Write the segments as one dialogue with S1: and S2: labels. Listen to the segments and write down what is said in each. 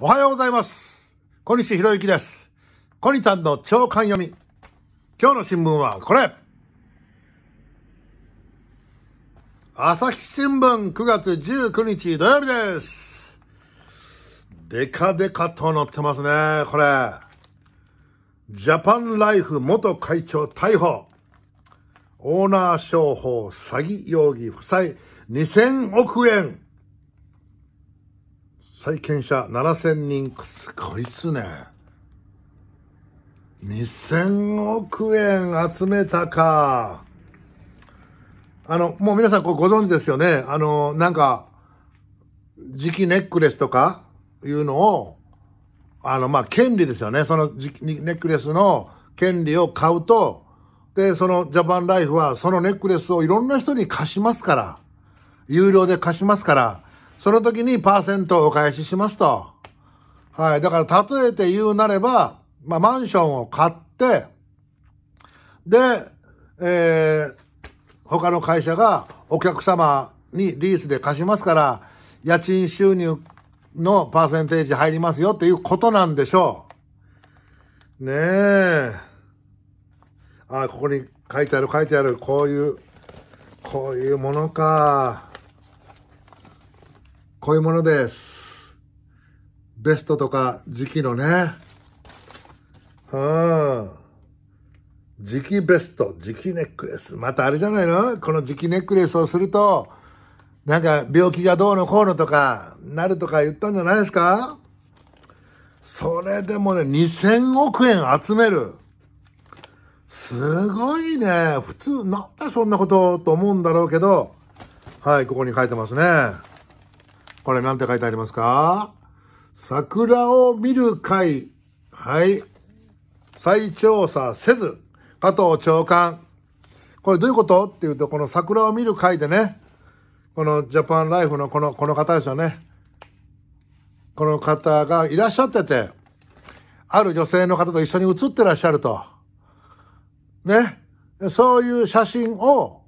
S1: おはようございます。小西博之です。小西さんの長官読み。今日の新聞はこれ朝日新聞9月19日土曜日です。でかでかと載ってますね、これ。ジャパンライフ元会長逮捕。オーナー商法詐欺容疑負債2000億円。債権者7000人。すごいっすね。2000億円集めたか。あの、もう皆さんこうご存知ですよね。あの、なんか、磁気ネックレスとかいうのを、あの、まあ、権利ですよね。その磁気ネックレスの権利を買うと、で、そのジャパンライフはそのネックレスをいろんな人に貸しますから、有料で貸しますから、その時にパーセントをお返ししますと。はい。だから例えて言うなれば、まあ、マンションを買って、で、えー、他の会社がお客様にリースで貸しますから、家賃収入のパーセンテージ入りますよっていうことなんでしょう。ねえ。あ、ここに書いてある書いてある。こういう、こういうものか。こういうものです。ベストとか時期のね。うん。時期ベスト、時期ネックレス。またあれじゃないのこの時期ネックレスをすると、なんか病気がどうのこうのとか、なるとか言ったんじゃないですかそれでもね、2000億円集める。すごいね。普通、なんでそんなことと思うんだろうけど、はい、ここに書いてますね。これなんて書いてありますか桜を見る会。はい。再調査せず、加藤長官。これどういうことっていうと、この桜を見る会でね、このジャパンライフのこの、この方ですよね。この方がいらっしゃってて、ある女性の方と一緒に写ってらっしゃると。ね。そういう写真を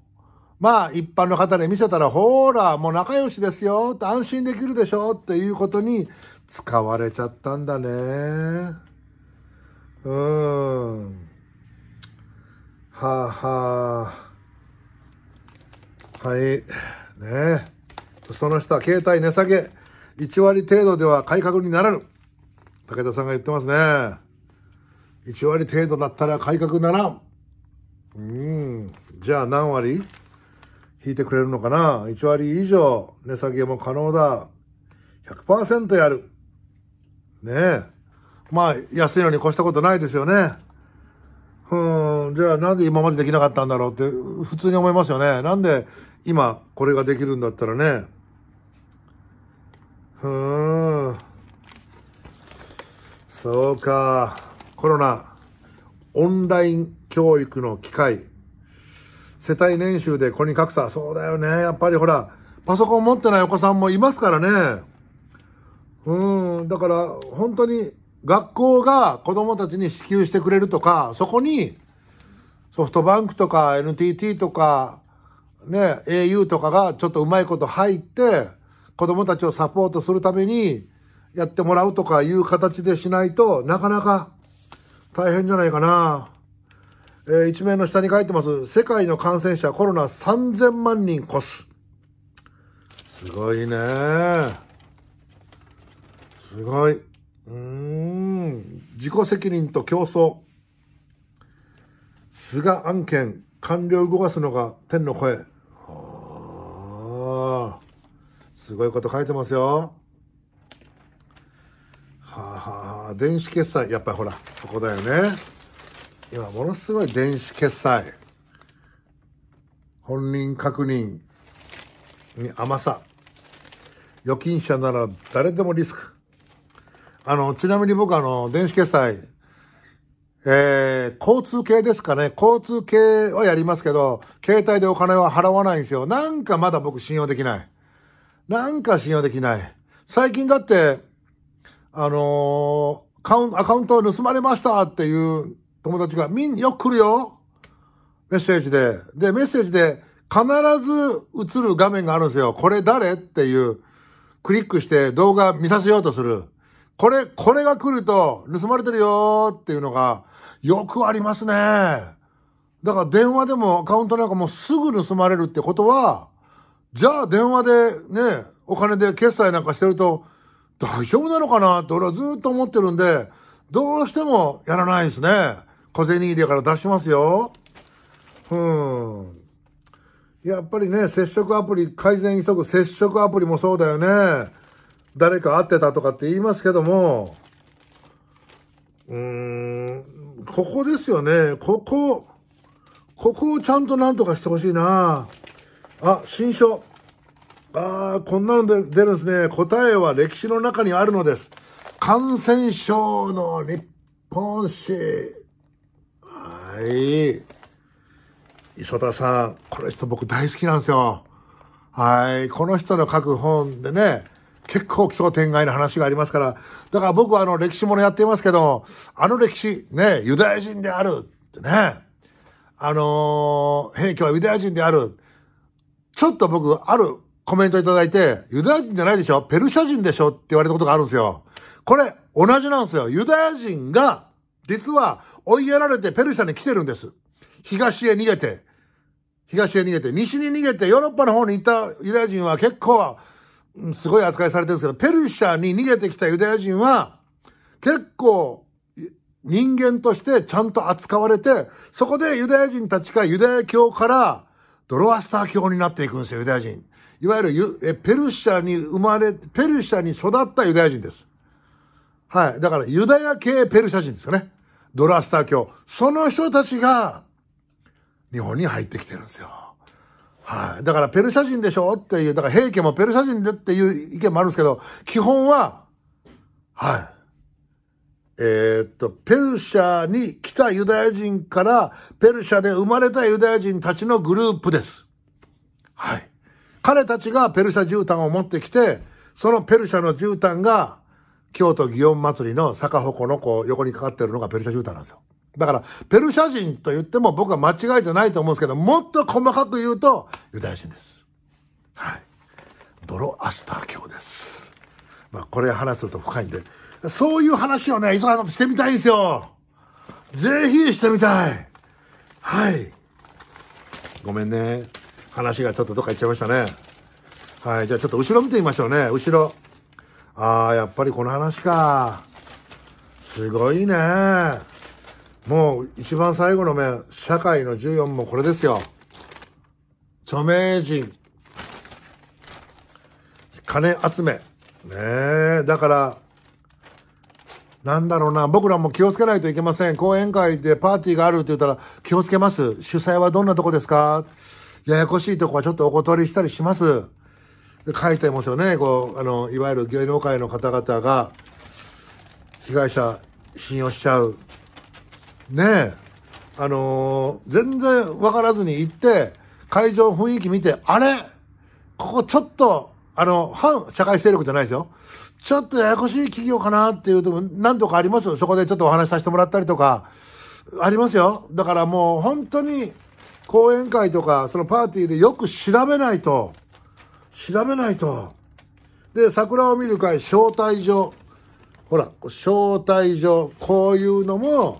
S1: まあ、一般の方に見せたら、ほら、もう仲良しですよ、安心できるでしょ、っていうことに使われちゃったんだね。うん。はあ、はあ。はい。ねその人は携帯値下げ。1割程度では改革にならぬ。武田さんが言ってますね。1割程度だったら改革ならん。うん。じゃあ何割引いてくれるのかな ?1 割以上、値下げも可能だ。100%やる。ねえ。まあ、安いのに越したことないですよね。うん、じゃあなんで今までできなかったんだろうって普通に思いますよね。なんで今これができるんだったらね。うーん。そうか。コロナ、オンライン教育の機会、世帯年収でこれに格差。そうだよね。やっぱりほら、パソコン持ってないお子さんもいますからね。うん。だから、本当に学校が子供たちに支給してくれるとか、そこにソフトバンクとか NTT とか、ね、au とかがちょっとうまいこと入って、子供たちをサポートするためにやってもらうとかいう形でしないとなかなか大変じゃないかな。えー、一面の下に書いてます。世界の感染者コロナ3000万人越す。すごいね。すごい。うん。自己責任と競争。菅案件、官僚動かすのが天の声。すごいこと書いてますよ。はあ、はあ、電子決済。やっぱりほら、そこだよね。今ものすごい電子決済本人確認に甘さ預金者なら誰でもリスクあのちなみに僕あの電子決済えー、交通系ですかね。交通系はやりますけど、携帯でお金は払わないんですよ。なんかまだ僕信用できない。なんか信用できない。最近だって、あのー、アカウント盗まれましたっていう友達が、みん、よく来るよメッセージで。で、メッセージで必ず映る画面があるんですよ。これ誰っていう、クリックして動画見させようとする。これ、これが来ると、盗まれてるよっていうのが、よくありますね。だから電話でもアカウントなんかもすぐ盗まれるってことは、じゃあ電話でね、お金で決済なんかしてると、大丈夫なのかなって俺はずっと思ってるんで、どうしてもやらないですね。小銭入れから出しますよ。うん。やっぱりね、接触アプリ、改善急ぐ接触アプリもそうだよね。誰か会ってたとかって言いますけども、うーん、ここですよね。ここ、ここをちゃんとなんとかしてほしいな。あ、新書。ああ、こんなので出るんですね。答えは歴史の中にあるのです。感染症の日本史。はい。磯田さん、この人僕大好きなんですよ。はい。この人の書く本でね、結構奇想天外な話がありますから、だから僕はあの歴史ものやっていますけど、あの歴史、ね、ユダヤ人であるってね、あのー、平家はユダヤ人である。ちょっと僕、あるコメントいただいて、ユダヤ人じゃないでしょペルシャ人でしょって言われたことがあるんですよ。これ、同じなんですよ。ユダヤ人が実は追いやられてペルシャに来てるんです。東へ逃げて、東へ逃げて、西に逃げて、ヨーロッパの方に行ったユダヤ人は結構、すごい扱いされてるんですけど、ペルシャに逃げてきたユダヤ人は、結構、人間としてちゃんと扱われて、そこでユダヤ人たちがユダヤ教から、ドロアスター教になっていくんですよ、ユダヤ人。いわゆるペルシャに生まれ、ペルシャに育ったユダヤ人です。はい。だから、ユダヤ系ペルシャ人ですよね。ドラスター教、その人たちが日本に入ってきてるんですよ。はい、だからペルシャ人でしょっていう、だから平家もペルシャ人でっていう意見もあるんですけど、基本は、はい。えー、っと、ペルシャに来たユダヤ人から、ペルシャで生まれたユダヤ人たちのグループです。はい。彼たちがペルシャ絨毯を持ってきて、そのペルシャの絨毯が、京都祇園祭りの坂鉾のこう横にかかってるのがペルシャ絨毯なんですよ。だから、ペルシャ人と言っても僕は間違えてないと思うんですけど、もっと細かく言うと、ユダヤ人です。はい。ドロアスター教です。まあ、これ話すると深いんで、そういう話をね、磯原さんとしてみたいんですよ。ぜひしてみたい。はい。ごめんね。話がちょっとどっか行っちゃいましたね。はい。じゃあちょっと後ろ見てみましょうね。後ろ。ああ、やっぱりこの話か。すごいね。もう一番最後の面、社会の14もこれですよ。著名人、金集め。ねえ、だから、なんだろうな、僕らも気をつけないといけません。講演会でパーティーがあるって言ったら、気をつけます。主催はどんなとこですかややこしいとこはちょっとお断りしたりします。書いてますよね。こう、あの、いわゆる芸能界の方々が、被害者信用しちゃう。ねえ。あのー、全然わからずに行って、会場雰囲気見て、あれここちょっと、あの、反社会勢力じゃないですよ。ちょっとややこしい企業かなっていうと何とかありますよ。そこでちょっとお話しさせてもらったりとか、ありますよ。だからもう本当に、講演会とか、そのパーティーでよく調べないと、調べないと。で、桜を見る会、招待状。ほら、招待状、こういうのも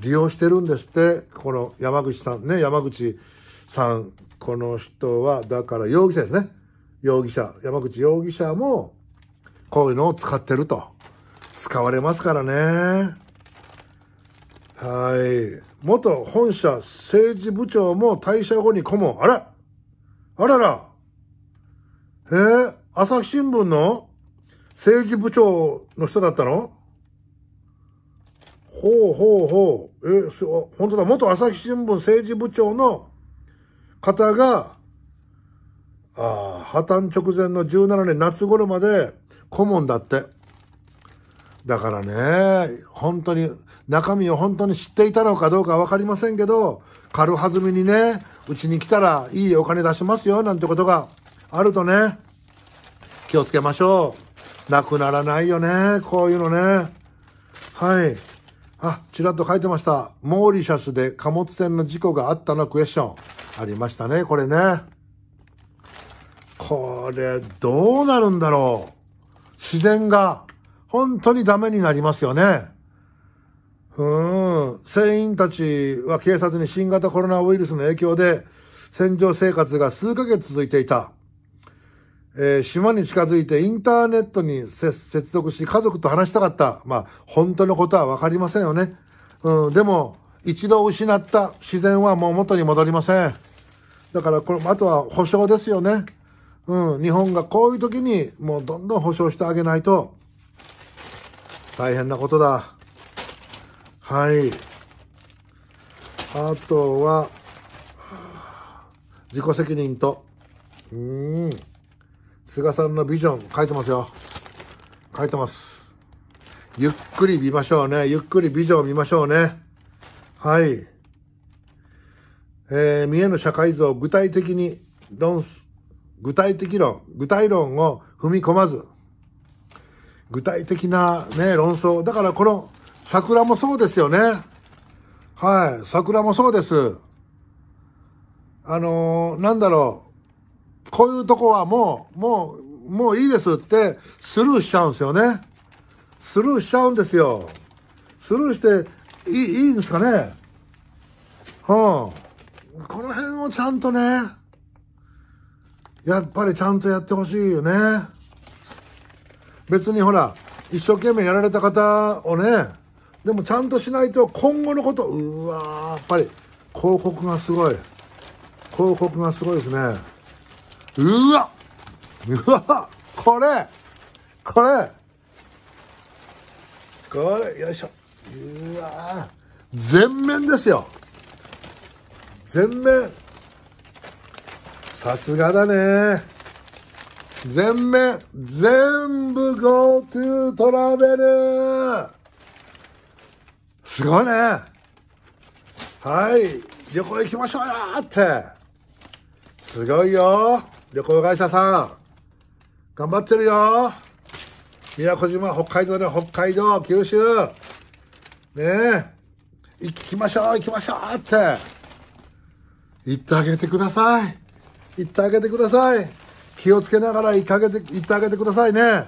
S1: 利用してるんですって。この山口さんね、山口さん、この人は、だから容疑者ですね。容疑者、山口容疑者も、こういうのを使ってると。使われますからね。はい。元本社政治部長も退社後に顧問。あらあららへえ、朝日新聞の政治部長の人だったのほうほうほう。え、そ本当だ。元朝日新聞政治部長の方が、あ破綻直前の17年夏頃まで顧問だって。だからね、本当に、中身を本当に知っていたのかどうかわかりませんけど、軽はずみにね、うちに来たらいいお金出しますよ、なんてことがあるとね、気をつけましょう。なくならないよね。こういうのね。はい。あ、ちらっと書いてました。モーリシャスで貨物船の事故があったのクエスチョン。ありましたね、これね。これ、どうなるんだろう。自然が、本当にダメになりますよね。うん。船員たちは警察に新型コロナウイルスの影響で、戦場生活が数ヶ月続いていた。えー、島に近づいてインターネットに接続し家族と話したかった。まあ、本当のことはわかりませんよね。うん、でも、一度失った自然はもう元に戻りません。だから、これ、あとは保証ですよね。うん、日本がこういう時にもうどんどん保証してあげないと、大変なことだ。はい。あとは、自己責任と、うーん。菅さんのビジョン書いてますよ。書いてます。ゆっくり見ましょうね。ゆっくりビジョンを見ましょうね。はい。えー、見えぬ社会像を具体的に論、す。具体的論、具体論を踏み込まず、具体的なね、論争。だからこの桜もそうですよね。はい。桜もそうです。あのー、なんだろう。こういうとこはもう、もう、もういいですってスルーしちゃうんですよね。スルーしちゃうんですよ。スルーしていい、いいんですかね。うん。この辺をちゃんとね、やっぱりちゃんとやってほしいよね。別にほら、一生懸命やられた方をね、でもちゃんとしないと今後のこと、うわやっぱり広告がすごい。広告がすごいですね。うわうわこれこれこれよいしょうわ全面ですよ全面さすがだね全面全部 GoTo トラベルすごいねはい旅行行きましょうよってすごいよ旅行会社さん、頑張ってるよ。宮古島、北海道で、ね、北海道、九州。ねえ。行きましょう、行きましょうって。行ってあげてください。行ってあげてください。気をつけながら行かげて、行ってあげてくださいね。ね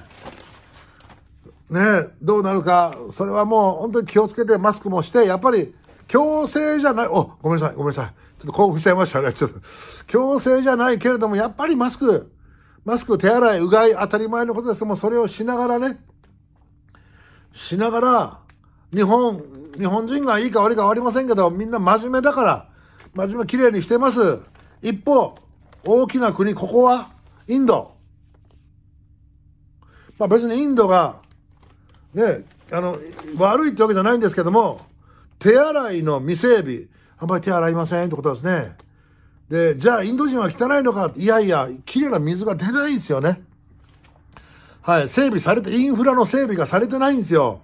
S1: え、どうなるか。それはもう本当に気をつけて、マスクもして、やっぱり強制じゃない、お、ごめんなさい、ごめんなさい。ちょっと興奮しちゃいましたね。ちょっと、強制じゃないけれども、やっぱりマスク、マスク、手洗い、うがい、当たり前のことですけども、それをしながらね、しながら、日本、日本人がいいか悪いか分かりませんけど、みんな真面目だから、真面目綺麗にしてます。一方、大きな国、ここは、インド。まあ別にインドが、ね、あの、悪いってわけじゃないんですけども、手洗いの未整備。あんまり手洗いませんってことですね。で、じゃあインド人は汚いのかいやいや、きれいな水が出ないんですよね。はい、整備されて、インフラの整備がされてないんですよ。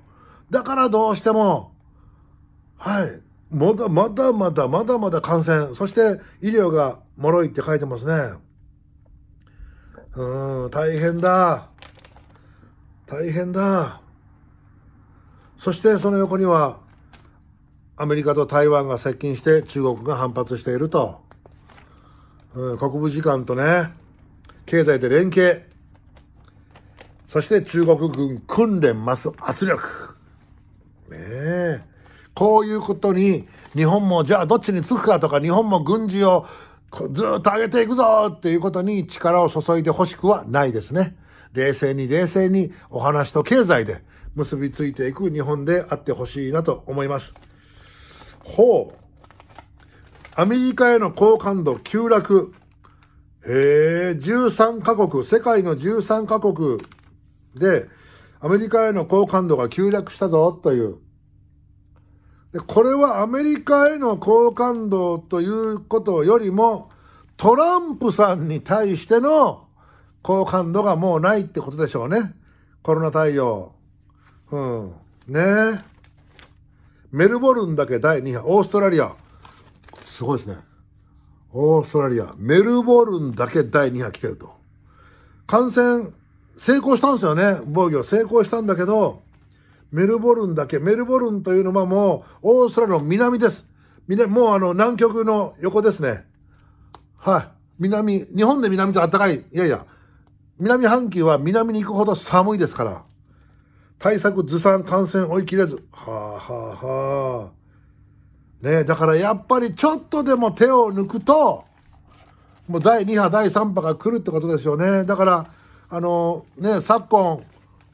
S1: だからどうしても、はい、まだまだまだまだまだ感染、そして医療が脆いって書いてますね。うん、大変だ。大変だ。そしてその横には、アメリカと台湾が接近して中国が反発していると。うん、国務次官とね、経済で連携。そして中国軍訓練増す圧力。ねえ。こういうことに、日本もじゃあどっちにつくかとか、日本も軍事をずっと上げていくぞっていうことに力を注いでほしくはないですね。冷静に冷静にお話と経済で結びついていく日本であってほしいなと思います。ほう。アメリカへの好感度急落。へえ、13カ国、世界の13カ国で、アメリカへの好感度が急落したぞ、という。で、これはアメリカへの好感度ということよりも、トランプさんに対しての好感度がもうないってことでしょうね。コロナ対応。うん。ねえ。メルボルンだけ第2波、オーストラリア。すごいですね。オーストラリア、メルボルンだけ第2波来てると。感染、成功したんですよね。防御成功したんだけど、メルボルンだけ、メルボルンというのはもう、オーストラリアの南です。もうあの、南極の横ですね。はい。南、日本で南と暖かい。いやいや、南半球は南に行くほど寒いですから。対策ずさん感染追い切れず。はあはあはあ。ねえ、だからやっぱりちょっとでも手を抜くと、もう第2波、第3波が来るってことですよね。だから、あの、ね、昨今、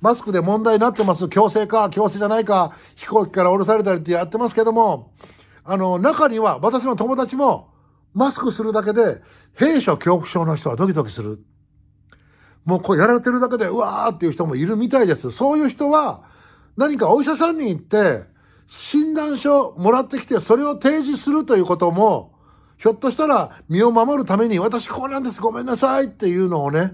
S1: マスクで問題になってます。強制か、強制じゃないか、飛行機から降ろされたりってやってますけども、あの、中には、私の友達も、マスクするだけで、弊所恐怖症の人はドキドキするもうこうやられてるだけで、うわーっていう人もいるみたいです。そういう人は、何かお医者さんに行って、診断書もらってきて、それを提示するということも、ひょっとしたら身を守るために、私こうなんです、ごめんなさいっていうのをね、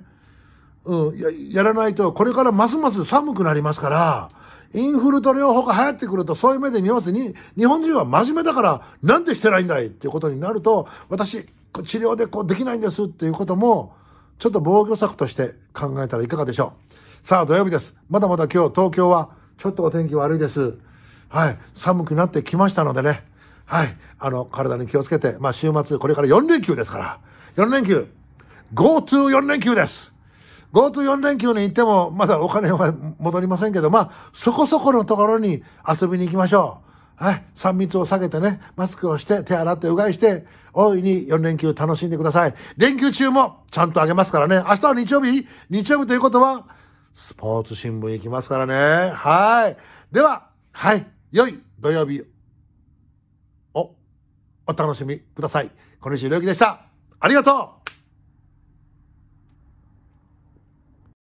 S1: うん、ややらないと、これからますます寒くなりますから、インフルと療法が流行ってくると、そういう目で見ますに、日本人は真面目だから、なんてしてないんだいっていうことになると、私、治療でこうできないんですっていうことも、ちょっと防御策として考えたらいかがでしょう。さあ、土曜日です。まだまだ今日東京はちょっとお天気悪いです。はい、寒くなってきましたのでね。はい、あの、体に気をつけて、まあ週末、これから4連休ですから、4連休、GoTo4 連休です。GoTo4 連休に行っても、まだお金は 戻りませんけど、まあ、そこそこのところに遊びに行きましょう。はい。3密を下げてね、マスクをして、手洗ってうがいして、大いに4連休楽しんでください。連休中もちゃんとあげますからね。明日は日曜日日曜日ということは、スポーツ新聞行きますからね。はい。では、はい。良い土曜日をお楽しみください。小西良樹でした。ありがとう